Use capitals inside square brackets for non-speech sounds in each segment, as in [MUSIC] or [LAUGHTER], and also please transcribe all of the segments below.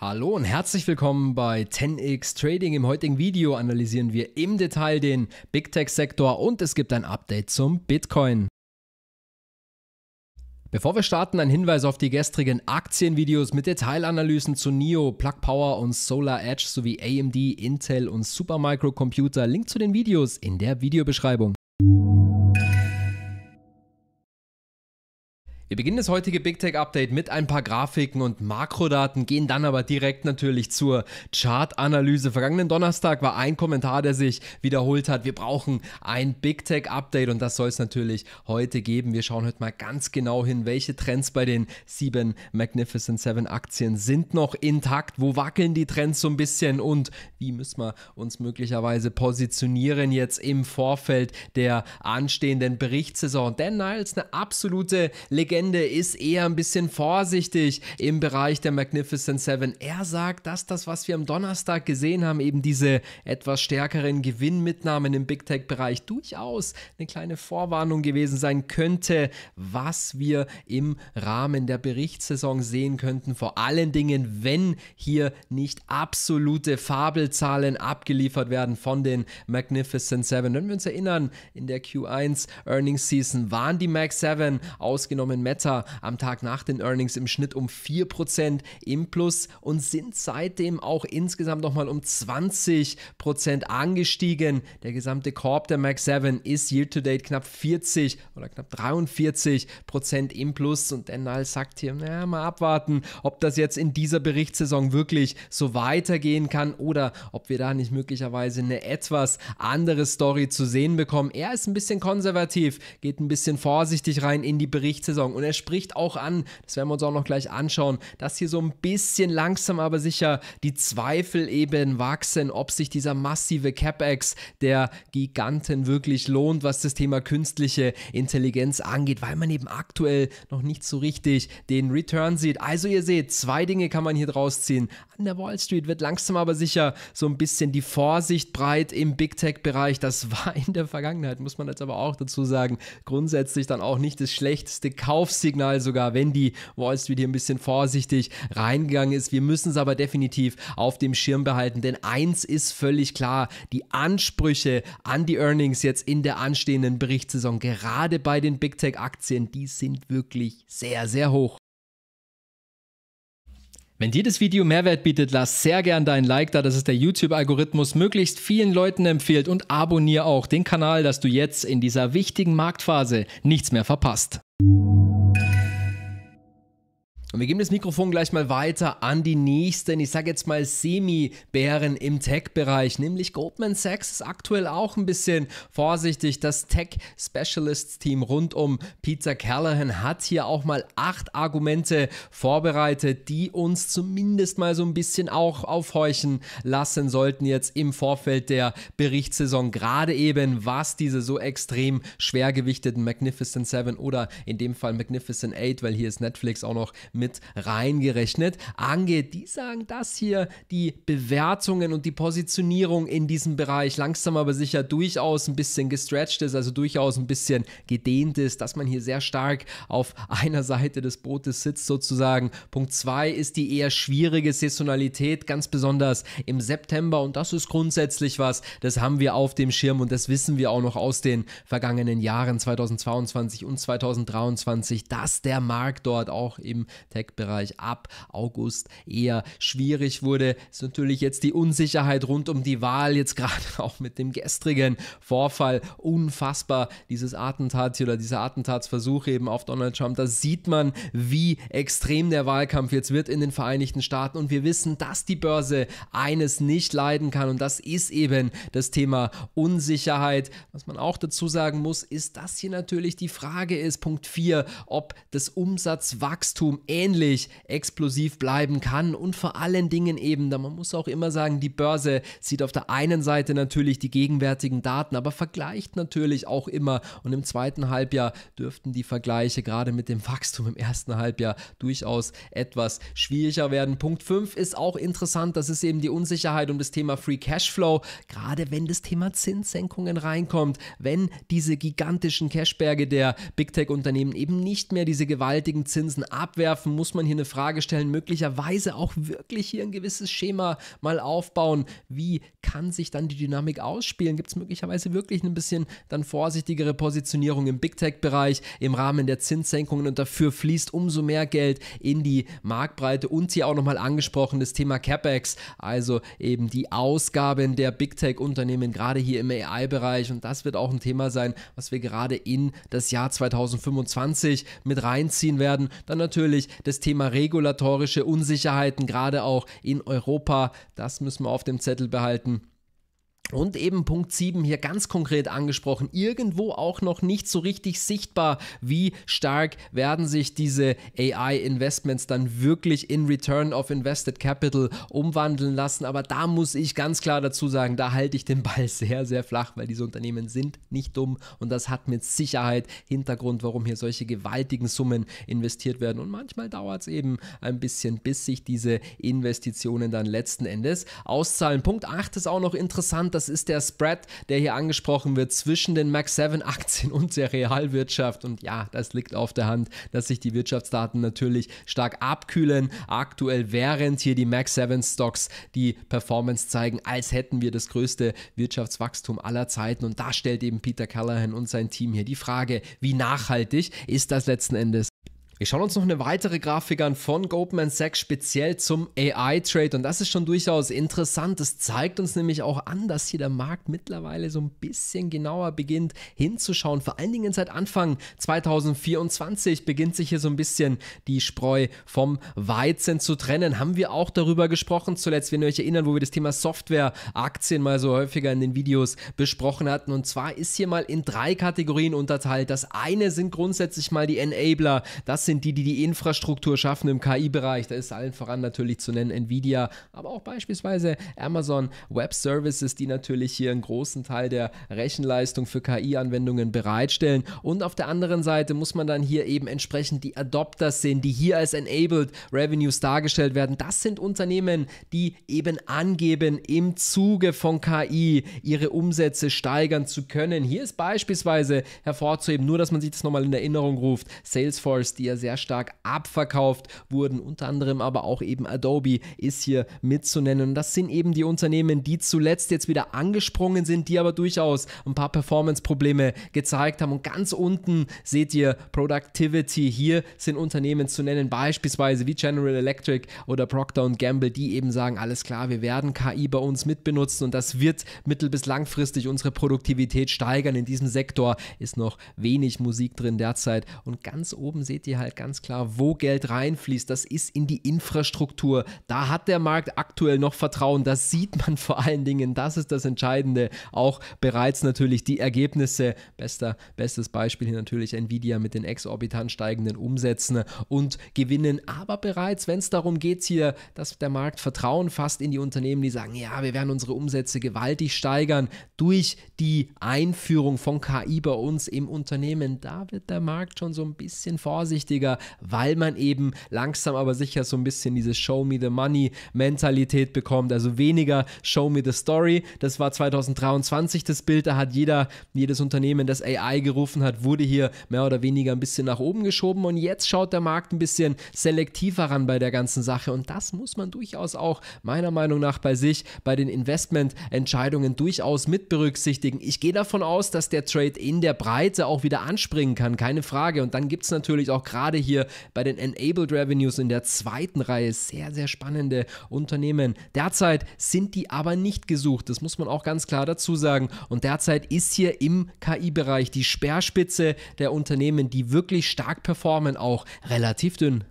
Hallo und herzlich willkommen bei 10x Trading. Im heutigen Video analysieren wir im Detail den Big Tech Sektor und es gibt ein Update zum Bitcoin. Bevor wir starten, ein Hinweis auf die gestrigen Aktienvideos mit Detailanalysen zu NIO, Plug Power und Solar Edge sowie AMD, Intel und Supermicro Computer. Link zu den Videos in der Videobeschreibung. Wir beginnen das heutige Big Tech Update mit ein paar Grafiken und Makrodaten, gehen dann aber direkt natürlich zur Chartanalyse. Vergangenen Donnerstag war ein Kommentar, der sich wiederholt hat. Wir brauchen ein Big Tech Update und das soll es natürlich heute geben. Wir schauen heute mal ganz genau hin, welche Trends bei den sieben Magnificent Seven Aktien sind noch intakt, wo wackeln die Trends so ein bisschen und wie müssen wir uns möglicherweise positionieren jetzt im Vorfeld der anstehenden Berichtssaison. Denn Niles eine absolute Legende Legende ist eher ein bisschen vorsichtig im Bereich der Magnificent Seven. Er sagt, dass das, was wir am Donnerstag gesehen haben, eben diese etwas stärkeren Gewinnmitnahmen im Big Tech-Bereich durchaus eine kleine Vorwarnung gewesen sein könnte, was wir im Rahmen der Berichtssaison sehen könnten. Vor allen Dingen, wenn hier nicht absolute Fabelzahlen abgeliefert werden von den Magnificent Seven. Wenn wir uns erinnern, in der Q1 Earnings Season waren die Mag 7 ausgenommen Meta am Tag nach den Earnings im Schnitt um 4% im Plus und sind seitdem auch insgesamt nochmal um 20% angestiegen. Der gesamte Korb der Max 7 ist year-to-date knapp 40 oder knapp 43% im Plus und Enal sagt hier, naja, mal abwarten, ob das jetzt in dieser Berichtssaison wirklich so weitergehen kann oder ob wir da nicht möglicherweise eine etwas andere Story zu sehen bekommen. Er ist ein bisschen konservativ, geht ein bisschen vorsichtig rein in die Berichtssaison und er spricht auch an, das werden wir uns auch noch gleich anschauen, dass hier so ein bisschen langsam aber sicher die Zweifel eben wachsen, ob sich dieser massive CapEx der Giganten wirklich lohnt, was das Thema künstliche Intelligenz angeht, weil man eben aktuell noch nicht so richtig den Return sieht. Also ihr seht, zwei Dinge kann man hier draus ziehen. An der Wall Street wird langsam aber sicher so ein bisschen die Vorsicht breit im Big Tech-Bereich. Das war in der Vergangenheit, muss man jetzt aber auch dazu sagen, grundsätzlich dann auch nicht das schlechteste Kauf Kaufsignal sogar, wenn die Wall Street hier ein bisschen vorsichtig reingegangen ist. Wir müssen es aber definitiv auf dem Schirm behalten, denn eins ist völlig klar, die Ansprüche an die Earnings jetzt in der anstehenden Berichtssaison, gerade bei den Big Tech Aktien, die sind wirklich sehr, sehr hoch. Wenn dir das Video Mehrwert bietet, lass sehr gern dein Like da, dass es der YouTube-Algorithmus möglichst vielen Leuten empfiehlt und abonniere auch den Kanal, dass du jetzt in dieser wichtigen Marktphase nichts mehr verpasst. Und wir geben das Mikrofon gleich mal weiter an die nächsten, ich sage jetzt mal Semi-Bären im Tech-Bereich, nämlich Goldman Sachs ist aktuell auch ein bisschen vorsichtig. Das Tech-Specialist-Team rund um Peter Callahan hat hier auch mal acht Argumente vorbereitet, die uns zumindest mal so ein bisschen auch aufhorchen lassen sollten jetzt im Vorfeld der Berichtssaison, gerade eben was diese so extrem schwergewichteten Magnificent Seven oder in dem Fall Magnificent Eight, weil hier ist Netflix auch noch mit reingerechnet. angeht. die sagen, dass hier die Bewertungen und die Positionierung in diesem Bereich langsam aber sicher durchaus ein bisschen gestretched ist, also durchaus ein bisschen gedehnt ist, dass man hier sehr stark auf einer Seite des Bootes sitzt sozusagen. Punkt 2 ist die eher schwierige Saisonalität, ganz besonders im September und das ist grundsätzlich was, das haben wir auf dem Schirm und das wissen wir auch noch aus den vergangenen Jahren 2022 und 2023, dass der Markt dort auch im Tech-Bereich ab August eher schwierig wurde. Ist natürlich jetzt die Unsicherheit rund um die Wahl, jetzt gerade [LAUGHS] auch mit dem gestrigen Vorfall. Unfassbar, dieses Attentat hier oder dieser Attentatsversuch eben auf Donald Trump. Da sieht man, wie extrem der Wahlkampf jetzt wird in den Vereinigten Staaten. Und wir wissen, dass die Börse eines nicht leiden kann. Und das ist eben das Thema Unsicherheit. Was man auch dazu sagen muss, ist, dass hier natürlich die Frage ist, Punkt 4, ob das Umsatzwachstum eher ähnlich explosiv bleiben kann und vor allen Dingen eben, da man muss auch immer sagen, die Börse sieht auf der einen Seite natürlich die gegenwärtigen Daten, aber vergleicht natürlich auch immer und im zweiten Halbjahr dürften die Vergleiche gerade mit dem Wachstum im ersten Halbjahr durchaus etwas schwieriger werden. Punkt 5 ist auch interessant, das ist eben die Unsicherheit um das Thema Free Cashflow, gerade wenn das Thema Zinssenkungen reinkommt, wenn diese gigantischen Cashberge der Big Tech Unternehmen eben nicht mehr diese gewaltigen Zinsen abwerfen, schaffen? Muss man hier eine Frage stellen? Möglicherweise auch wirklich hier ein gewisses Schema mal aufbauen. Wie kann sich dann die Dynamik ausspielen? Gibt es möglicherweise wirklich ein bisschen dann vorsichtigere Positionierung im Big Tech-Bereich im Rahmen der Zinssenkungen und dafür fließt umso mehr Geld in die Marktbreite und hier auch nochmal angesprochen das Thema CapEx, also eben die Ausgaben der Big Tech-Unternehmen, gerade hier im AI-Bereich und das wird auch ein Thema sein, was wir gerade in das Jahr 2025 mit reinziehen werden. Dann natürlich das Thema regulatorische Unsicherheiten, gerade auch in Europa, das müssen wir auf dem Zettel behalten. Und eben Punkt 7 hier ganz konkret angesprochen, irgendwo auch noch nicht so richtig sichtbar, wie stark werden sich diese AI-Investments dann wirklich in Return of Invested Capital umwandeln lassen. Aber da muss ich ganz klar dazu sagen, da halte ich den Ball sehr, sehr flach, weil diese Unternehmen sind nicht dumm und das hat mit Sicherheit Hintergrund, warum hier solche gewaltigen Summen investiert werden. Und manchmal dauert es eben ein bisschen, bis sich diese Investitionen dann letzten Endes auszahlen. Punkt 8 ist auch noch interessant das ist der Spread, der hier angesprochen wird zwischen den Max 7 Aktien und der Realwirtschaft. Und ja, das liegt auf der Hand, dass sich die Wirtschaftsdaten natürlich stark abkühlen. Aktuell während hier die Max 7 Stocks die Performance zeigen, als hätten wir das größte Wirtschaftswachstum aller Zeiten. Und da stellt eben Peter Callahan und sein Team hier die Frage, wie nachhaltig ist das letzten Endes wir schauen uns noch eine weitere Grafik an von Goldman Sachs speziell zum AI-Trade und das ist schon durchaus interessant. Das zeigt uns nämlich auch an, dass hier der Markt mittlerweile so ein bisschen genauer beginnt hinzuschauen. Vor allen Dingen seit Anfang 2024 beginnt sich hier so ein bisschen die Spreu vom Weizen zu trennen. Haben wir auch darüber gesprochen zuletzt, wenn ihr euch erinnern, wo wir das Thema Software-Aktien mal so häufiger in den Videos besprochen hatten. Und zwar ist hier mal in drei Kategorien unterteilt. Das eine sind grundsätzlich mal die Enabler. Das sind die, die die Infrastruktur schaffen im KI-Bereich. Da ist allen voran natürlich zu nennen Nvidia, aber auch beispielsweise Amazon Web Services, die natürlich hier einen großen Teil der Rechenleistung für KI-Anwendungen bereitstellen. Und auf der anderen Seite muss man dann hier eben entsprechend die Adopters sehen, die hier als Enabled Revenues dargestellt werden. Das sind Unternehmen, die eben angeben, im Zuge von KI ihre Umsätze steigern zu können. Hier ist beispielsweise hervorzuheben, nur dass man sich das nochmal in Erinnerung ruft, Salesforce, die ja sehr stark abverkauft wurden. Unter anderem aber auch eben Adobe ist hier mitzunennen. das sind eben die Unternehmen, die zuletzt jetzt wieder angesprungen sind, die aber durchaus ein paar Performance-Probleme gezeigt haben. Und ganz unten seht ihr Productivity. Hier sind Unternehmen zu nennen, beispielsweise wie General Electric oder Procter Gamble, die eben sagen, alles klar, wir werden KI bei uns mitbenutzen und das wird mittel- bis langfristig unsere Produktivität steigern. In diesem Sektor ist noch wenig Musik drin derzeit. Und ganz oben seht ihr halt halt ganz klar, wo Geld reinfließt, das ist in die Infrastruktur. Da hat der Markt aktuell noch Vertrauen. Das sieht man vor allen Dingen. Das ist das Entscheidende. Auch bereits natürlich die Ergebnisse. Bester, bestes Beispiel hier natürlich Nvidia mit den exorbitant steigenden Umsätzen und Gewinnen. Aber bereits, wenn es darum geht hier, dass der Markt Vertrauen fasst in die Unternehmen, die sagen, ja, wir werden unsere Umsätze gewaltig steigern durch die Einführung von KI bei uns im Unternehmen. Da wird der Markt schon so ein bisschen vorsichtig häufiger, weil man eben langsam aber sicher so ein bisschen diese Show me the money Mentalität bekommt, also weniger Show me the story. Das war 2023 das Bild, da hat jeder, jedes Unternehmen, das AI gerufen hat, wurde hier mehr oder weniger ein bisschen nach oben geschoben und jetzt schaut der Markt ein bisschen selektiver ran bei der ganzen Sache und das muss man durchaus auch meiner Meinung nach bei sich, bei den Investmententscheidungen durchaus mit berücksichtigen. Ich gehe davon aus, dass der Trade in der Breite auch wieder anspringen kann, keine Frage und dann gibt es natürlich auch gerade gerade hier bei den Enabled Revenues in der zweiten Reihe sehr, sehr spannende Unternehmen. Derzeit sind die aber nicht gesucht, das muss man auch ganz klar dazu sagen. Und derzeit ist hier im KI-Bereich die Speerspitze der Unternehmen, die wirklich stark performen, auch relativ dünn.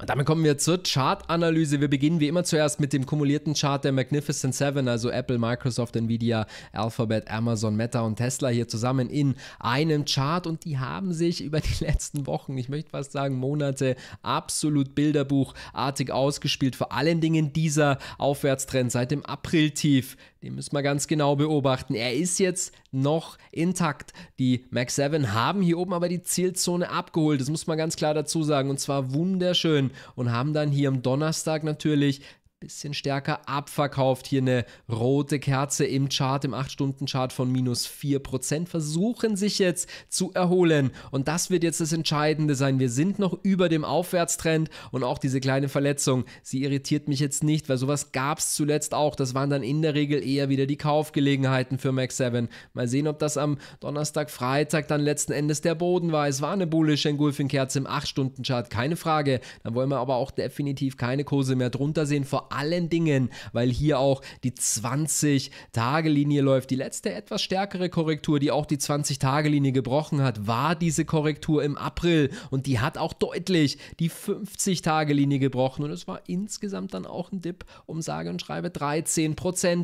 Und damit kommen wir zur Chartanalyse. Wir beginnen wie immer zuerst mit dem kumulierten Chart der Magnificent Seven, also Apple, Microsoft, Nvidia, Alphabet, Amazon, Meta und Tesla hier zusammen in einem Chart und die haben sich [LAUGHS] über die letzten Wochen, ich möchte fast sagen Monate, absolut bilderbuchartig ausgespielt. Vor allen Dingen dieser Aufwärtstrend seit dem April-Tief den müssen wir ganz genau beobachten. Er ist jetzt noch intakt. Die Mac 7 haben hier oben aber die Zielzone abgeholt. Das muss man ganz klar dazu sagen. Und zwar wunderschön und haben dann hier am Donnerstag natürlich bisschen stärker abverkauft. Hier eine rote Kerze im Chart, im 8-Stunden-Chart von minus 4%. Versuchen sich jetzt zu erholen. Und das wird jetzt das Entscheidende sein. Wir sind noch über dem Aufwärtstrend und auch diese kleine Verletzung, sie irritiert mich jetzt nicht, weil sowas gab es zuletzt auch. Das waren dann in der Regel eher wieder die Kaufgelegenheiten für Max 7. Mal sehen, ob das am Donnerstag, Freitag dann letzten Endes der Boden war. Es war eine bullish Engulfing-Kerze im 8-Stunden-Chart, keine Frage. Dann wollen wir aber auch definitiv keine Kurse mehr drunter sehen. Vor allen Dingen, weil hier auch die 20-Tage-Linie läuft. Die letzte etwas stärkere Korrektur, die auch die 20-Tage-Linie gebrochen hat, war diese Korrektur im April und die hat auch deutlich die 50-Tage-Linie gebrochen und es war insgesamt dann auch ein Dip um sage und schreibe 13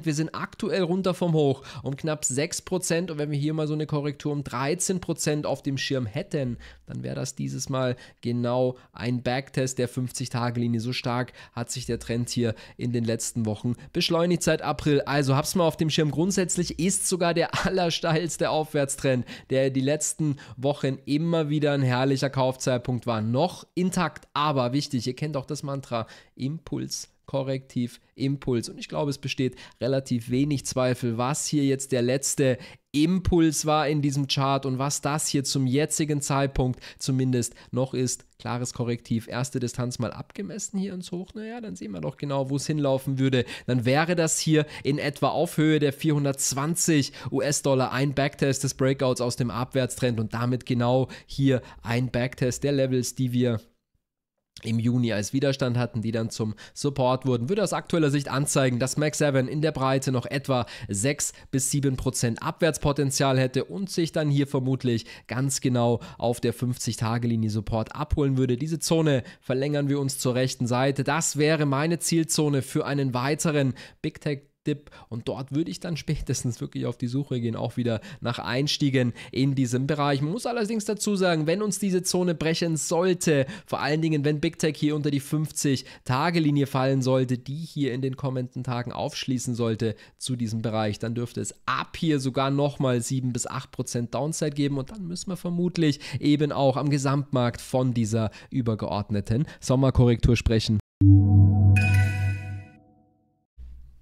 Wir sind aktuell runter vom Hoch um knapp 6 und wenn wir hier mal so eine Korrektur um 13 auf dem Schirm hätten, dann wäre das dieses Mal genau ein Backtest der 50-Tage-Linie. So stark hat sich der Trend hier in den letzten Wochen beschleunigt seit April. Also hab's mal auf dem Schirm. Grundsätzlich ist sogar der [LAUGHS] allersteilste Aufwärtstrend, der die letzten Wochen immer wieder ein herrlicher Kaufzeitpunkt war, noch intakt. Aber wichtig, ihr kennt auch das Mantra Impuls Korrektiv, Impuls. Und ich glaube, es besteht relativ wenig Zweifel, was hier jetzt der letzte Impuls war in diesem Chart und was das hier zum jetzigen Zeitpunkt zumindest noch ist. Klares Korrektiv, erste Distanz mal abgemessen hier ins Hoch. Naja, dann sehen wir doch genau, wo es hinlaufen würde. Dann wäre das hier in etwa auf Höhe der 420 US-Dollar ein Backtest des Breakouts aus dem Abwärtstrend und damit genau hier ein Backtest der Levels, die wir im Juni als Widerstand hatten, die dann zum Support wurden, würde aus aktueller Sicht anzeigen, dass Max 7 in der Breite noch etwa 6 bis 7 Prozent Abwärtspotenzial hätte und sich dann hier vermutlich ganz genau auf der 50-Tage-Linie Support abholen würde. Diese Zone verlängern wir uns zur rechten Seite. Das wäre meine Zielzone für einen weiteren Big Tech Dip. Und dort würde ich dann [LAUGHS] spätestens wirklich auf die Suche gehen, auch wieder nach Einstiegen in diesem Bereich. Man muss allerdings dazu sagen, wenn uns diese Zone brechen sollte, vor allen Dingen, wenn Big Tech hier unter die 50-Tage-Linie fallen sollte, die hier in den kommenden Tagen aufschließen sollte zu diesem Bereich, dann dürfte es ab hier sogar nochmal 7 bis 8 Downside geben. Und dann müssen wir vermutlich eben auch am Gesamtmarkt von dieser übergeordneten Sommerkorrektur sprechen.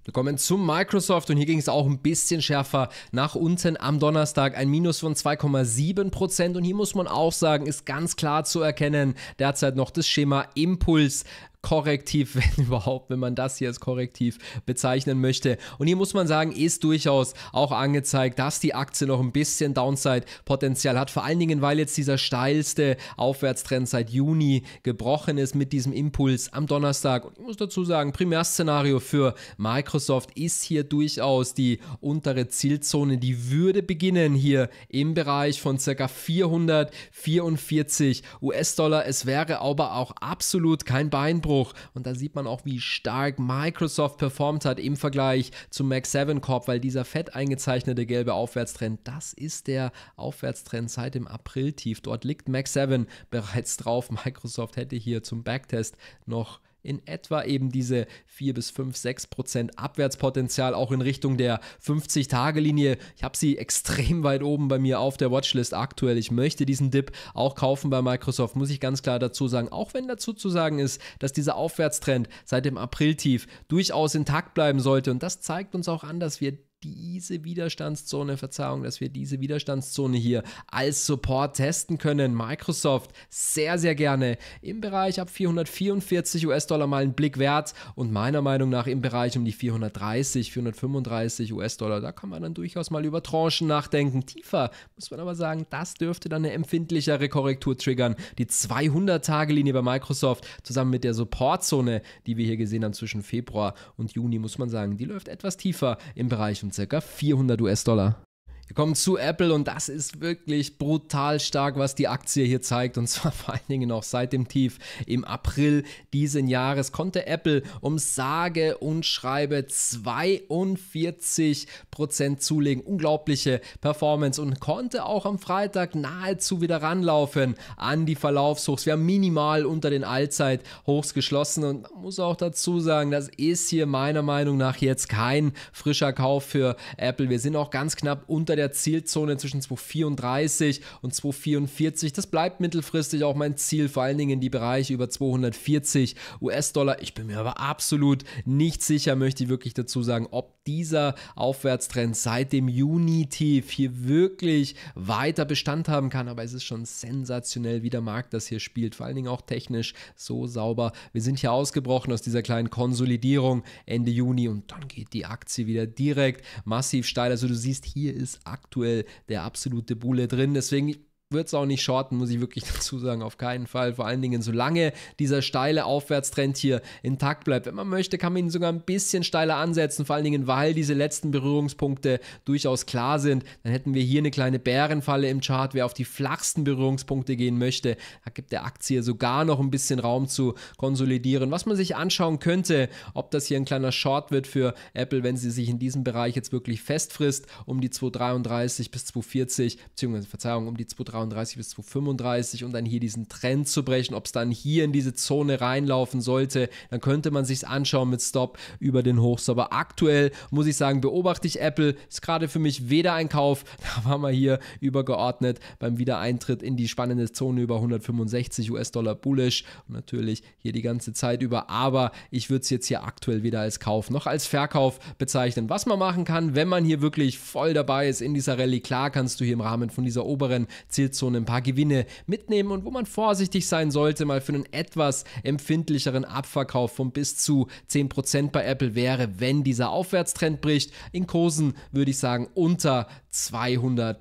Wir kommen zu Microsoft und hier ging es auch ein bisschen schärfer nach unten am Donnerstag. Ein Minus von 2,7 Prozent und hier muss man auch sagen, ist ganz klar zu erkennen, derzeit noch das Schema Impuls Korrektiv, [LAUGHS] wenn überhaupt, wenn man das hier als Korrektiv bezeichnen möchte. Und hier muss man sagen, ist durchaus auch angezeigt, dass die Aktie noch ein bisschen Downside-Potenzial hat. Vor allen Dingen, weil jetzt dieser steilste Aufwärtstrend seit Juni gebrochen ist mit diesem Impuls am Donnerstag. Und ich muss dazu sagen, Primärszenario für Microsoft ist hier durchaus die untere Zielzone. Die würde beginnen hier im Bereich von ca. 444 US-Dollar. Es wäre aber auch absolut kein Beinbruch Einbruch. Und da sieht man auch, wie stark Microsoft performt hat im Vergleich zu Mac 7 Corp, weil dieser fett eingezeichnete gelbe Aufwärtstrend, das ist der Aufwärtstrend seit dem April-Tief. Dort liegt Mac 7 bereits drauf. [LAUGHS] Microsoft hätte hier zum Backtest noch in etwa eben diese 4 bis 5, 6 Prozent Abwärtspotenzial auch in Richtung der 50-Tage-Linie. Ich habe sie extrem weit oben bei mir auf der Watchlist aktuell. Ich möchte diesen Dip auch kaufen bei Microsoft, muss ich ganz klar dazu sagen. Auch wenn dazu zu sagen ist, dass dieser Aufwärtstrend seit dem April-Tief durchaus intakt bleiben sollte. Und das zeigt uns auch an, dass wir diese Widerstandszone, Verzeihung, dass wir diese Widerstandszone hier als Support testen können. Microsoft sehr, sehr gerne im Bereich ab 444 US-Dollar mal einen Blick wert und meiner Meinung nach im Bereich um die 430, 435 US-Dollar. Da kann man dann durchaus mal über Tranchen nachdenken. Tiefer muss man aber sagen, das dürfte dann eine empfindlichere Korrektur triggern. Die 200-Tage-Linie bei Microsoft zusammen mit der Supportzone, die wir hier gesehen haben zwischen Februar und Juni, muss man sagen, die läuft etwas tiefer im Bereich um ca. 400 US-Dollar. Wir kommen zu Apple und das ist wirklich brutal stark, was die Aktie hier zeigt. Und zwar [LAUGHS] vor allen Dingen auch seit dem Tief im April diesen Jahres konnte Apple um sage und schreibe 42% Prozent zulegen. Unglaubliche Performance und konnte auch am Freitag nahezu wieder ranlaufen an die Verlaufshochs. Wir haben minimal unter den Allzeithochs geschlossen und muss auch dazu sagen, das ist hier meiner Meinung nach jetzt kein frischer Kauf für Apple. Wir sind auch ganz knapp unter unter der Zielzone zwischen 234 und 244. Das bleibt mittelfristig auch mein Ziel, vor allen Dingen in die Bereiche über 240 US-Dollar. Ich bin mir aber absolut nicht sicher, möchte ich wirklich dazu sagen, ob dieser Aufwärtstrend seit dem Juni-Tief hier wirklich weiter Bestand haben kann. Aber es ist schon sensationell, wie der Markt das hier spielt. Vor allen Dingen auch technisch so sauber. Wir sind hier ausgebrochen aus dieser kleinen Konsolidierung Ende Juni und dann geht die Aktie wieder direkt massiv steil. Also du siehst, hier ist aktuell der absolute Bulle drin. Deswegen wird es auch nicht shorten, muss ich wirklich [LAUGHS] dazu sagen, auf keinen Fall. Vor allen Dingen, solange dieser steile Aufwärtstrend hier intakt bleibt. Wenn man möchte, kann man ihn sogar ein bisschen steiler ansetzen, vor allen Dingen, weil diese letzten Berührungspunkte durchaus klar sind. Dann hätten wir hier eine kleine Bärenfalle im Chart. Wer auf die flachsten Berührungspunkte gehen möchte, da gibt der Aktie sogar noch ein bisschen Raum zu konsolidieren. Was man sich anschauen könnte, ob das hier ein kleiner Short wird für Apple, wenn sie sich in diesem Bereich jetzt wirklich festfrisst, um die 233 bis 240, beziehungsweise Verzeihung, um die 233 232 bis 235 und dann hier diesen Trend zu brechen, ob es dann hier in diese Zone reinlaufen sollte, dann könnte man sich anschauen mit Stop über den Hochs. Aber aktuell muss ich sagen, beobachte ich Apple, ist gerade für mich weder ein Kauf, [LAUGHS] da waren wir hier übergeordnet beim Wiedereintritt in die spannende Zone über 165 US-Dollar bullish und natürlich hier die ganze Zeit über, aber ich würde es jetzt hier aktuell weder als Kauf noch als Verkauf bezeichnen. Was man machen kann, wenn man hier wirklich voll dabei ist in dieser Rallye, klar kannst du hier im Rahmen von dieser oberen Ziel Zielzone ein paar Gewinne mitnehmen und wo man vorsichtig sein sollte, mal für einen etwas empfindlicheren Abverkauf von bis zu 10% bei Apple wäre, wenn dieser Aufwärtstrend bricht. In Kursen würde ich sagen unter 200,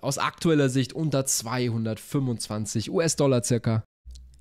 aus aktueller Sicht unter 225 US-Dollar circa.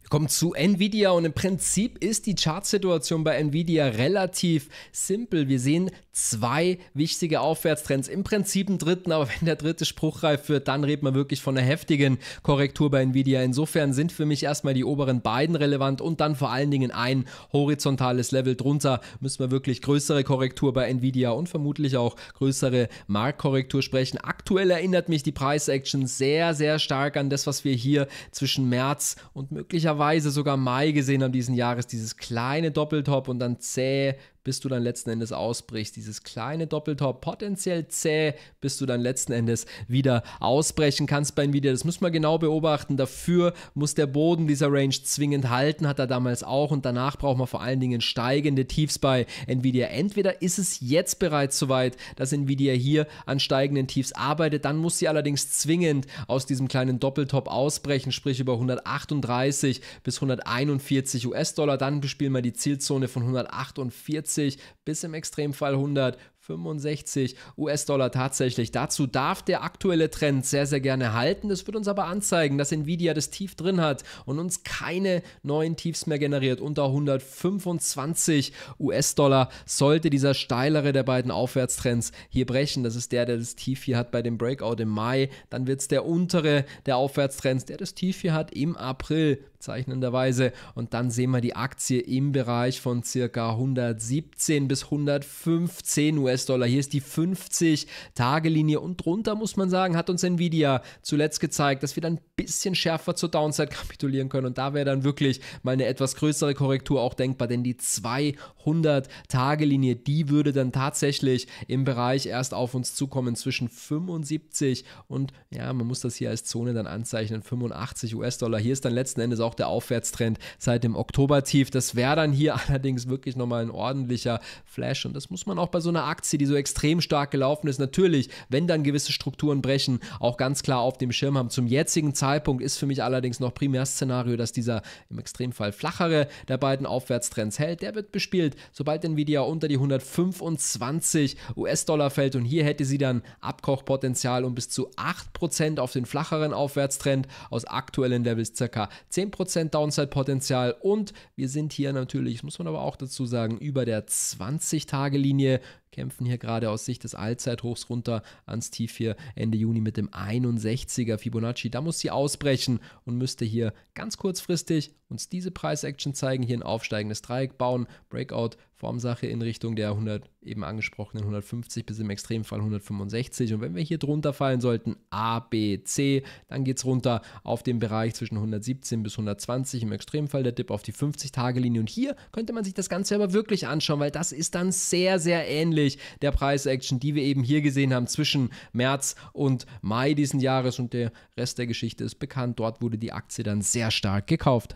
Wir kommen zu Nvidia und im Prinzip ist die Chartsituation bei Nvidia relativ simpel. Wir sehen zwei wichtige Aufwärtstrends, im Prinzip einen dritten, aber [LAUGHS] wenn der dritte spruchreif wird, dann redet man wirklich von einer heftigen Korrektur bei Nvidia. Insofern sind für mich erstmal die oberen beiden relevant und dann vor allen Dingen ein horizontales Level drunter. Müssen wir wirklich größere Korrektur bei Nvidia und vermutlich auch größere Marktkorrektur sprechen. Aktuell erinnert mich die price sehr, sehr stark an das, was wir hier zwischen März und möglicherweise sogar Mai gesehen haben diesen Jahres. Dieses kleine Doppeltop und dann zäh bis du dann letzten Endes ausbrichst. Dieses kleine Doppeltor potenziell zäh, bis du dann letzten Endes wieder ausbrechen kannst bei Nvidia. Das müssen wir genau beobachten. Dafür muss der Boden dieser Range zwingend halten, hat er damals auch. Und danach braucht man vor allen Dingen steigende Tiefs bei Nvidia. Entweder ist es jetzt bereits soweit, dass Nvidia hier an steigenden Tiefs arbeitet, dann muss sie allerdings zwingend aus diesem kleinen Doppeltop ausbrechen, sprich über 138 bis 141 US-Dollar. Dann bespielen wir die Zielzone von 148 70 bis im Extremfall 165 US-Dollar tatsächlich. Dazu darf der aktuelle Trend sehr, sehr gerne halten. Das wird uns aber anzeigen, dass Nvidia das Tief drin hat und uns keine neuen Tiefs mehr generiert. Unter 125 US-Dollar sollte dieser steilere der beiden Aufwärtstrends hier brechen. Das ist der, der das Tief hier hat bei dem Breakout im Mai. Dann wird es der untere der Aufwärtstrends, der das Tief hier hat im April bezeichnenderweise. Und dann sehen wir die Aktie im Bereich von circa 117 bis 115 US-Dollar. Hier ist die 50-Tage-Linie und drunter muss man sagen, hat uns Nvidia zuletzt gezeigt, dass wir dann ein bisschen schärfer zur Downside kapitulieren können. Und da wäre dann wirklich mal eine etwas größere Korrektur auch denkbar, denn die 200-Tage-Linie, die würde dann tatsächlich im Bereich erst auf uns zukommen zwischen 75 und ja, man muss das hier als Zone dann anzeichnen, 85 US-Dollar. Hier ist dann letzten Endes auch auch der Aufwärtstrend seit dem Oktobertief. Das wäre dann hier [LAUGHS] allerdings wirklich nochmal ein ordentlicher Flash und das muss man auch bei so einer Aktie, die so extrem stark gelaufen ist, natürlich, wenn dann gewisse Strukturen brechen, auch ganz klar auf dem Schirm haben. Zum jetzigen Zeitpunkt ist für mich allerdings noch Primärszenario, dass dieser im Extremfall flachere der beiden Aufwärtstrends hält. Der wird bespielt, sobald Nvidia unter die 125 US-Dollar fällt und hier hätte sie dann Abkochpotenzial um bis zu 8% auf den flacheren Aufwärtstrend aus aktuellen Levels ca. 10% 10% Downside-Potenzial und wir sind hier natürlich, muss man aber auch dazu sagen, über der 20-Tage-Linie, kämpfen hier gerade aus Sicht des Allzeithochs runter ans Tief hier Ende Juni mit dem 61er Fibonacci. Da muss sie ausbrechen und müsste hier ganz kurzfristig uns diese preis action zeigen, hier ein aufsteigendes Dreieck bauen, Breakout Formsache in Richtung der 100, eben angesprochenen 150 bis im Extremfall 165. Und wenn wir hier drunter fallen sollten, A, B, C, dann geht es runter auf den Bereich zwischen 117 bis 120, im Extremfall der Dip auf die 50-Tage-Linie. Und hier könnte man sich das Ganze aber wirklich anschauen, weil das ist dann sehr, sehr ähnlich der Preis-Action, die wir eben hier gesehen haben zwischen März und Mai diesen Jahres. Und der Rest der Geschichte ist bekannt. Dort wurde die Aktie dann sehr stark gekauft.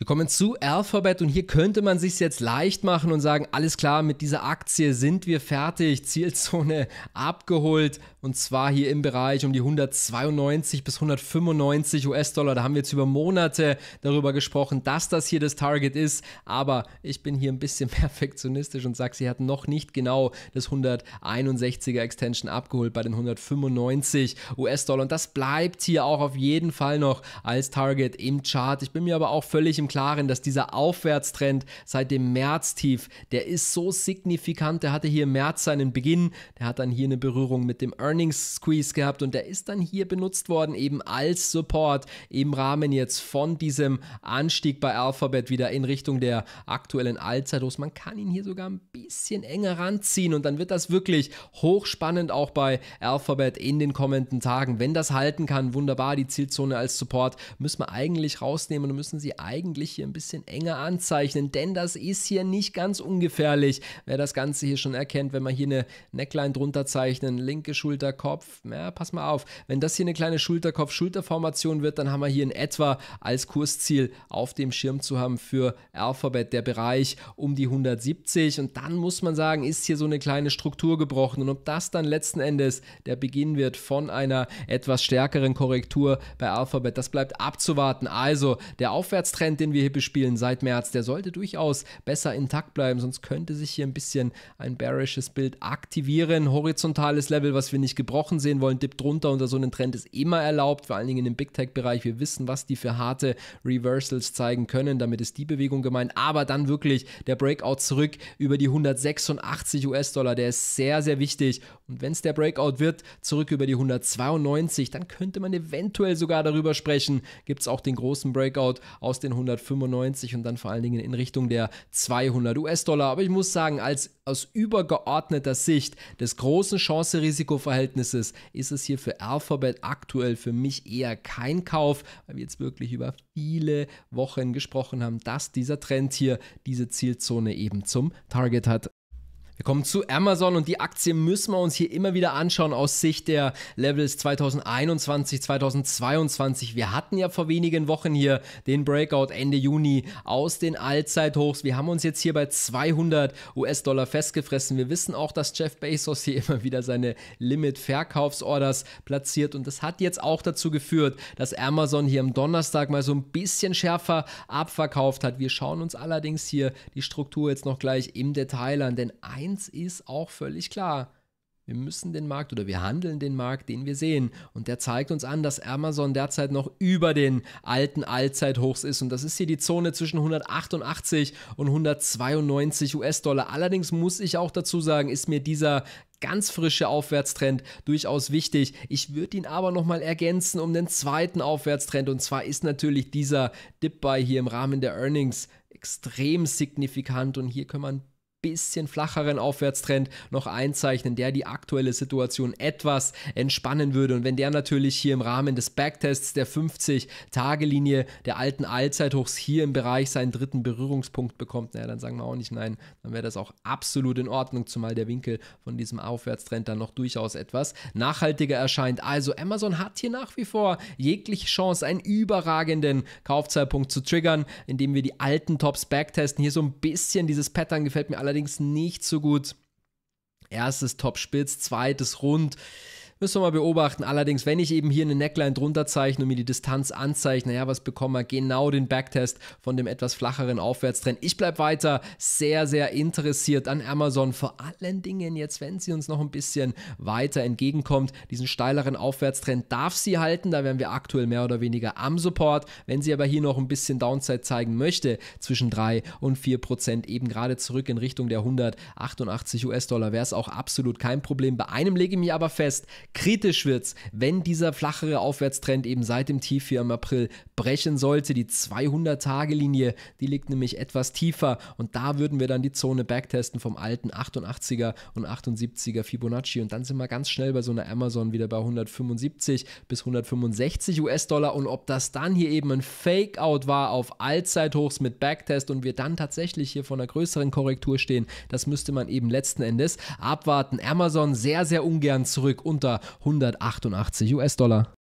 Wir kommen zu Alphabet und hier könnte man sich jetzt leicht machen und sagen, alles klar, mit dieser Aktie sind wir fertig, Zielzone [LAUGHS] abgeholt und zwar hier im Bereich um die 192 bis 195 US-Dollar. Da haben wir jetzt über Monate darüber gesprochen, dass das hier das Target ist, aber ich bin hier ein bisschen [LAUGHS] perfektionistisch und sage, sie hatten noch nicht genau das 161er Extension abgeholt bei den 195 US-Dollar und das bleibt hier auch auf jeden Fall noch als Target im Chart. Ich bin mir aber auch völlig im Klaren, dass dieser Aufwärtstrend seit dem März-Tief, der ist so signifikant. Der hatte hier im März seinen Beginn, der hat dann hier eine Berührung mit dem Earnings Squeeze gehabt und der ist dann hier benutzt worden, eben als Support im Rahmen jetzt von diesem Anstieg bei Alphabet wieder in Richtung der aktuellen Allzeithochs. Man kann ihn hier sogar ein bisschen enger ranziehen und dann wird das wirklich hochspannend auch bei Alphabet in den kommenden Tagen. Wenn das halten kann, wunderbar, die Zielzone als Support müssen wir eigentlich rausnehmen und müssen sie eigentlich eigentlich hier ein bisschen enger anzeichnen, denn das ist hier nicht ganz ungefährlich. Wer das Ganze hier schon erkennt, wenn wir hier eine Neckline drunter zeichnen, linke Schulter, Kopf, ja, pass mal auf. Wenn das hier eine kleine Schulterkopf-Schulterformation wird, dann haben wir hier in etwa als Kursziel auf dem Schirm zu haben für Alphabet der Bereich um die 170 und dann muss man sagen, ist hier so eine kleine Struktur gebrochen und ob das dann letzten Endes der Beginn wird von einer etwas stärkeren Korrektur bei Alphabet, das bleibt abzuwarten. Also der Aufwärtstrend, den den wir hier bespielen seit März, der sollte durchaus besser intakt bleiben, sonst könnte sich hier ein bisschen ein bearishes Bild aktivieren. Horizontales Level, was wir nicht gebrochen sehen wollen, dippt drunter unter so einen Trend ist immer erlaubt, vor allen Dingen im Big Tech-Bereich. Wir wissen, was die für harte Reversals zeigen können, damit ist die Bewegung gemeint. Aber dann wirklich der Breakout zurück über die 186 US-Dollar, der ist sehr, sehr wichtig. Und wenn es der Breakout wird, zurück über die 192, dann könnte man eventuell sogar darüber sprechen. Gibt es auch den großen Breakout aus den 100 195 und dann vor allen Dingen in Richtung der 200 US-Dollar. Aber ich muss sagen, als aus übergeordneter Sicht des großen Chance-Risiko-Verhältnisses ist es hier für Alphabet aktuell für mich eher kein Kauf, weil wir jetzt wirklich über viele Wochen gesprochen haben, dass dieser Trend hier diese Zielzone eben zum Target hat. Wir kommen zu Amazon und die Aktie müssen wir uns hier immer wieder anschauen aus Sicht der Levels 2021, 2022. Wir hatten ja vor wenigen Wochen hier den Breakout Ende Juni aus den Allzeithochs. Wir haben uns jetzt hier bei 200 US-Dollar festgefressen. Wir wissen auch, dass Jeff Bezos hier [LAUGHS] immer wieder seine Limit-Verkaufsorders platziert und das hat jetzt auch dazu geführt, dass Amazon hier am Donnerstag mal so ein bisschen schärfer abverkauft hat. Wir schauen uns allerdings hier die Struktur jetzt noch gleich im Detail an, denn ein eins ist auch völlig klar. Wir müssen den Markt oder wir handeln den Markt, den wir sehen. Und der zeigt uns an, dass Amazon derzeit noch über den alten Allzeithochs ist. Und das ist hier die Zone zwischen 188 und 192 US-Dollar. Allerdings muss ich auch dazu sagen, ist mir dieser ganz frische Aufwärtstrend durchaus wichtig. Ich würde ihn aber nochmal ergänzen um den zweiten Aufwärtstrend. Und zwar ist natürlich dieser Dip-Buy hier im Rahmen der Earnings extrem signifikant und hier können wir ein bisschen flacheren Aufwärtstrend noch einzeichnen, der die aktuelle Situation etwas entspannen würde. Und wenn der natürlich hier im Rahmen des Backtests der 50-Tage-Linie der alten Allzeithochs hier im Bereich seinen dritten Berührungspunkt bekommt, naja, dann sagen wir auch nicht nein, dann wäre das auch absolut in Ordnung, zumal der Winkel von diesem Aufwärtstrend dann noch durchaus etwas nachhaltiger erscheint. Also Amazon hat hier nach wie vor jegliche Chance, einen überragenden Kaufzeitpunkt zu triggern, indem wir die alten Tops backtesten. Hier so ein bisschen dieses Pattern gefällt mir alles allerdings nicht so gut. Erstes Top-Spitz, zweites Rund. Müssen wir mal beobachten. Allerdings, wenn ich eben hier eine Neckline drunter zeichne und mir die Distanz anzeige, naja, was bekommen wir? Genau den Backtest von dem etwas flacheren Aufwärtstrend. Ich bleibe weiter sehr, sehr interessiert an Amazon. Vor allen Dingen jetzt, wenn sie uns noch ein bisschen weiter entgegenkommt. Diesen steileren Aufwärtstrend darf sie halten. Da wären wir aktuell mehr oder weniger am Support. Wenn sie aber hier noch ein bisschen Downside zeigen möchte, zwischen 3 und 4 Prozent, eben gerade zurück in Richtung der 188 US-Dollar, wäre es auch absolut kein Problem. Bei einem lege ich mich aber fest, Kritisch wird's, wenn dieser flachere Aufwärtstrend eben seit dem Tief hier im April brechen sollte. Die 200-Tage-Linie, die liegt nämlich etwas tiefer und da würden wir dann die Zone backtesten vom alten 88er und 78er Fibonacci und dann sind wir ganz schnell bei so einer Amazon wieder bei 175 bis 165 US-Dollar und ob das dann hier eben ein Fake-Out war auf Allzeithochs mit Backtest und wir dann tatsächlich hier vor einer größeren Korrektur stehen, das müsste man eben letzten Endes abwarten. Amazon sehr, sehr ungern zurück unter 188 US-Dollar.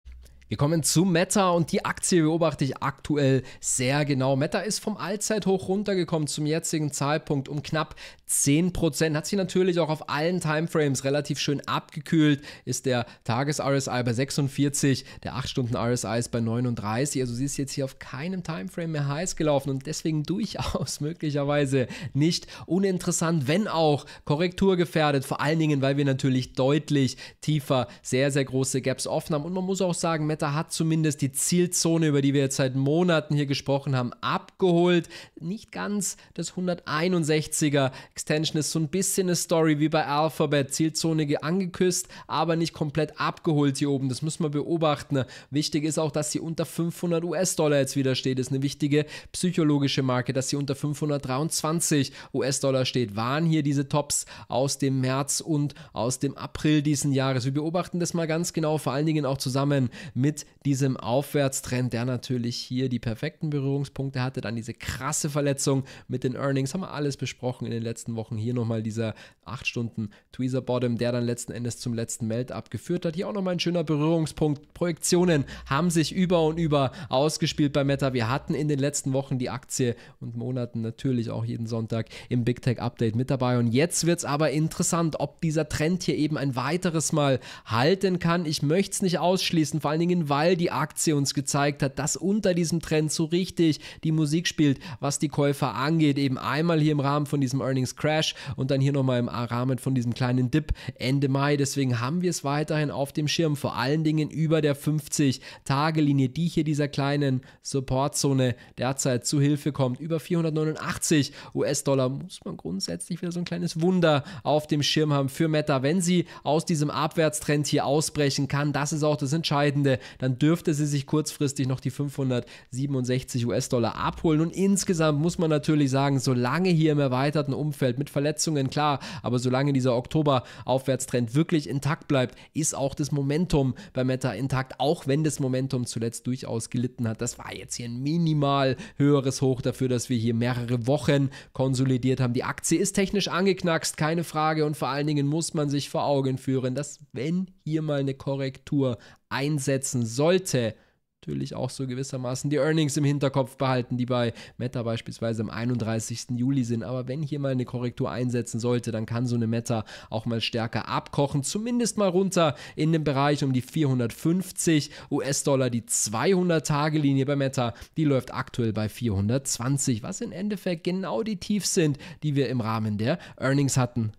Wir kommen zu Meta und die Aktie beobachte ich aktuell sehr genau. Meta ist vom Allzeithoch runtergekommen zum jetzigen Zeitpunkt um knapp 10%. Hat sich natürlich auch auf allen Timeframes relativ schön abgekühlt. Ist der Tages-RSI bei 46, der 8-Stunden-RSI ist bei 39. Also sie ist jetzt hier auf keinem Timeframe mehr heiß gelaufen und deswegen [LAUGHS] durchaus möglicherweise nicht uninteressant, wenn auch korrekturgefährdet. Vor allen Dingen, weil wir natürlich deutlich tiefer sehr, sehr große Gaps offen haben. Und man muss auch sagen, Meta hat zumindest die Zielzone, über die wir jetzt seit Monaten hier gesprochen haben, abgeholt. Nicht ganz das 161er Extension ist so ein bisschen eine Story wie bei Alphabet, Zielzone angeküsst, aber nicht komplett abgeholt hier oben. Das müssen wir beobachten. Wichtig ist auch, dass sie unter 500 US-Dollar jetzt wieder steht. Das ist eine wichtige psychologische Marke, dass sie unter 523 US-Dollar steht. Waren hier diese Tops aus dem März und aus dem April diesen Jahres. Wir beobachten das mal ganz genau, vor allen Dingen auch zusammen mit diesem Aufwärtstrend, der natürlich hier die perfekten Berührungspunkte hatte. Dann diese krasse Verletzung mit den Earnings, haben wir alles besprochen in den letzten letzten Wochen. Hier nochmal dieser 8 Stunden Tweezer Bottom, der dann letzten Endes zum letzten Meld abgeführt hat. Hier auch nochmal ein schöner Berührungspunkt. Projektionen haben sich über und über ausgespielt bei Meta. Wir hatten in den letzten Wochen die Aktie und Monaten natürlich auch jeden Sonntag im Big Tech Update mit dabei. Und jetzt wird es aber interessant, ob dieser Trend hier eben ein weiteres Mal halten kann. Ich möchte es nicht ausschließen, vor allen Dingen, weil die Aktie uns gezeigt hat, dass unter diesem Trend so richtig die Musik spielt, was die Käufer angeht. Eben einmal hier im Rahmen von diesem Earnings Crash und dann hier nochmal im Rahmen von diesem kleinen Dip Ende Mai. Deswegen haben wir es weiterhin auf dem Schirm, vor allen Dingen über der 50-Tage-Linie, die hier dieser kleinen Supportzone derzeit zu Hilfe kommt. Über 489 US-Dollar muss man grundsätzlich wieder so ein kleines Wunder auf dem Schirm haben für Meta. Wenn sie aus diesem Abwärtstrend hier ausbrechen kann, das ist auch das Entscheidende, dann dürfte sie sich kurzfristig noch die 567 US-Dollar abholen. Und insgesamt muss man natürlich sagen, solange hier im erweiterten Umfeld Spielfeld mit Verletzungen, klar, aber solange dieser Oktober-Aufwärtstrend wirklich intakt bleibt, ist auch das Momentum bei Meta intakt, auch wenn das Momentum zuletzt durchaus gelitten hat. Das war jetzt hier ein minimal höheres Hoch dafür, dass wir hier mehrere Wochen konsolidiert haben. Die Aktie ist technisch angeknackst, keine Frage, und vor allen Dingen muss man sich vor Augen führen, dass wenn hier mal eine Korrektur einsetzen sollte, natürlich auch so gewissermaßen die Earnings im Hinterkopf behalten, die bei Meta beispielsweise am 31. Juli sind. Aber wenn hier mal eine Korrektur einsetzen sollte, dann kann so eine Meta auch mal stärker abkochen, zumindest mal runter in den Bereich um die 450 US-Dollar, die 200-Tage-Linie bei Meta, die läuft aktuell bei 420, was im Endeffekt genau die Tiefs sind, die wir im Rahmen der Earnings hatten.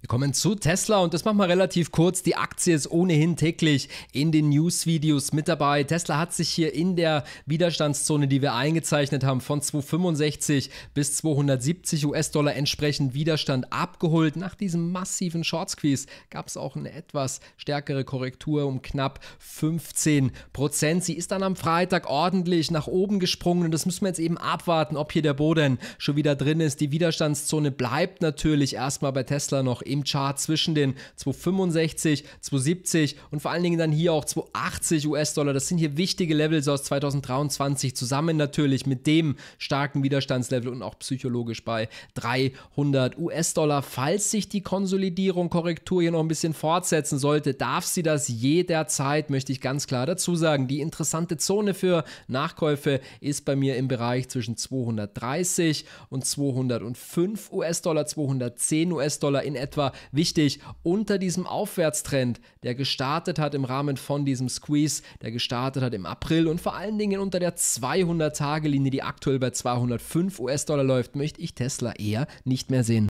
Wir kommen zu Tesla und das machen wir relativ kurz. Die Aktie ist ohnehin täglich in den News-Videos mit dabei. Tesla hat sich hier in der Widerstandszone, die wir eingezeichnet haben, von 265 bis 270 US-Dollar entsprechend Widerstand abgeholt. Nach diesem massiven Short-Squeeze gab es auch eine etwas stärkere Korrektur um knapp 15 Prozent. Sie ist dann am Freitag ordentlich nach oben gesprungen und das müssen wir jetzt eben abwarten, ob hier der Boden schon wieder drin ist. Die Widerstandszone bleibt natürlich erstmal bei Tesla noch im Chart zwischen den 265, 270 und vor allen Dingen dann hier auch 280 US-Dollar. Das sind hier wichtige Levels aus 2023 zusammen natürlich mit dem starken Widerstandslevel und auch psychologisch bei 300 US-Dollar. Falls sich die Konsolidierung, Korrektur hier noch ein bisschen fortsetzen sollte, darf sie das jederzeit, möchte ich ganz klar dazu sagen. Die interessante Zone für Nachkäufe ist bei mir im Bereich zwischen 230 und 205 US-Dollar, 210 US-Dollar in etwa war wichtig, unter diesem Aufwärtstrend, der gestartet hat im Rahmen von diesem Squeeze, der gestartet hat im April und vor allen Dingen unter der 200-Tage-Linie, die aktuell bei 205 US-Dollar läuft, möchte ich Tesla eher nicht mehr sehen.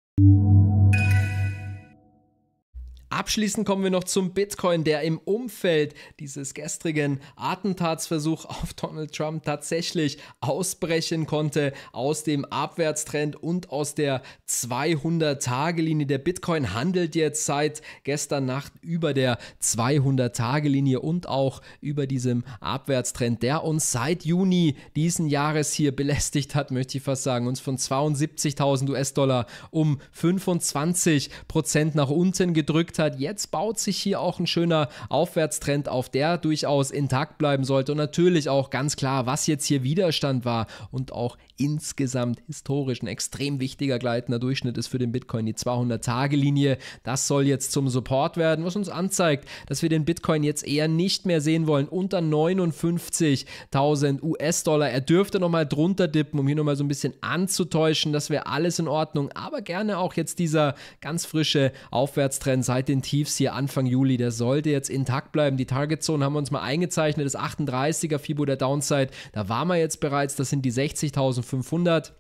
Abschließend kommen wir noch zum Bitcoin, der im Umfeld dieses gestrigen Attentatsversuchs auf Donald Trump tatsächlich ausbrechen konnte aus dem Abwärtstrend und aus der 200-Tage-Linie. Der Bitcoin handelt jetzt seit gestern Nacht über der 200-Tage-Linie und auch über diesem Abwärtstrend, der uns seit Juni diesen Jahres hier belästigt hat, möchte ich fast sagen, uns von 72.000 US-Dollar um 25 nach unten gedrückt hat hat. Jetzt baut sich hier auch ein schöner Aufwärtstrend auf, der durchaus intakt bleiben sollte. Und natürlich auch ganz klar, was jetzt hier Widerstand war und auch insgesamt historisch ein extrem wichtiger gleitender Durchschnitt ist für den Bitcoin die 200-Tage-Linie. Das soll jetzt zum Support werden, was uns anzeigt, dass wir den Bitcoin jetzt eher nicht mehr sehen wollen unter 59.000 US-Dollar. Er dürfte nochmal drunter dippen, um hier nochmal so ein bisschen anzutäuschen. Das wäre alles in Ordnung, aber gerne auch jetzt dieser ganz frische Aufwärtstrend seit den den Tiefs hier Anfang Juli. Der sollte jetzt intakt bleiben. Die Target Zone haben wir uns mal eingezeichnet, das 38er Fibo der Downside. Da waren wir jetzt bereits, das sind die 60.500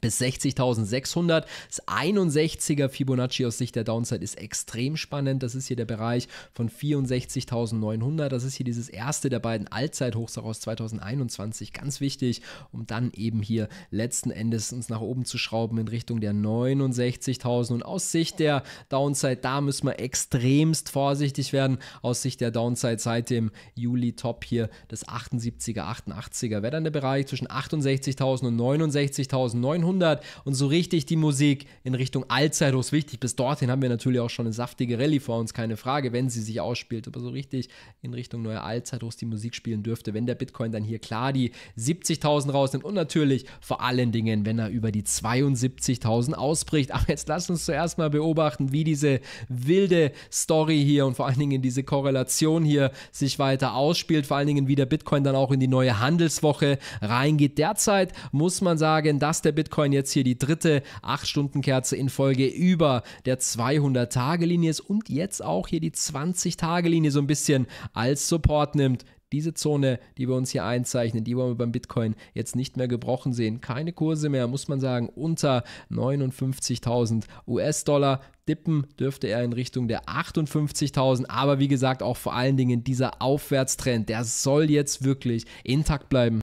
bis 60.600. Das 61er Fibonacci aus Sicht der Downside ist extrem spannend. Das ist hier der Bereich von 64.900. Das ist hier dieses erste der beiden Allzeithochs aus 2021. Ganz wichtig, um dann eben hier letzten Endes uns nach oben zu schrauben in Richtung der 69.000. Und aus Sicht der Downside, da müssen wir extremst vorsichtig werden. Aus Sicht der Downside seit dem Juli-Top hier das 78er, 88er wäre dann der Bereich zwischen 68.000 und 69.900. 1900 und so richtig die Musik in Richtung ist wichtig. Bis dorthin haben wir natürlich auch schon eine saftige Rallye vor uns, keine Frage, wenn sie sich ausspielt. Aber so richtig in Richtung neue Allzeithochs die Musik spielen dürfte, wenn der Bitcoin dann hier klar die 70.000 rausnimmt und natürlich vor allen Dingen, wenn er über die 72.000 ausbricht. Aber jetzt lasst uns zuerst mal beobachten, wie diese wilde Story hier und vor allen Dingen diese Korrelation hier sich weiter ausspielt. Vor allen Dingen, wie der Bitcoin dann auch in die neue Handelswoche reingeht. Derzeit muss man sagen, dass der Bitcoin Bitcoin jetzt hier die dritte 8-Stunden-Kerze in Folge über der 200-Tage-Linie ist und jetzt auch hier die 20-Tage-Linie so ein bisschen als Support nimmt. Diese Zone, die wir uns hier einzeichnen, die wollen wir beim Bitcoin jetzt nicht mehr gebrochen sehen. Keine Kurse mehr, muss man sagen, unter 59.000 US-Dollar dippen dürfte er in Richtung der 58.000. Aber wie gesagt, auch vor allen Dingen dieser Aufwärtstrend, der soll jetzt wirklich intakt bleiben.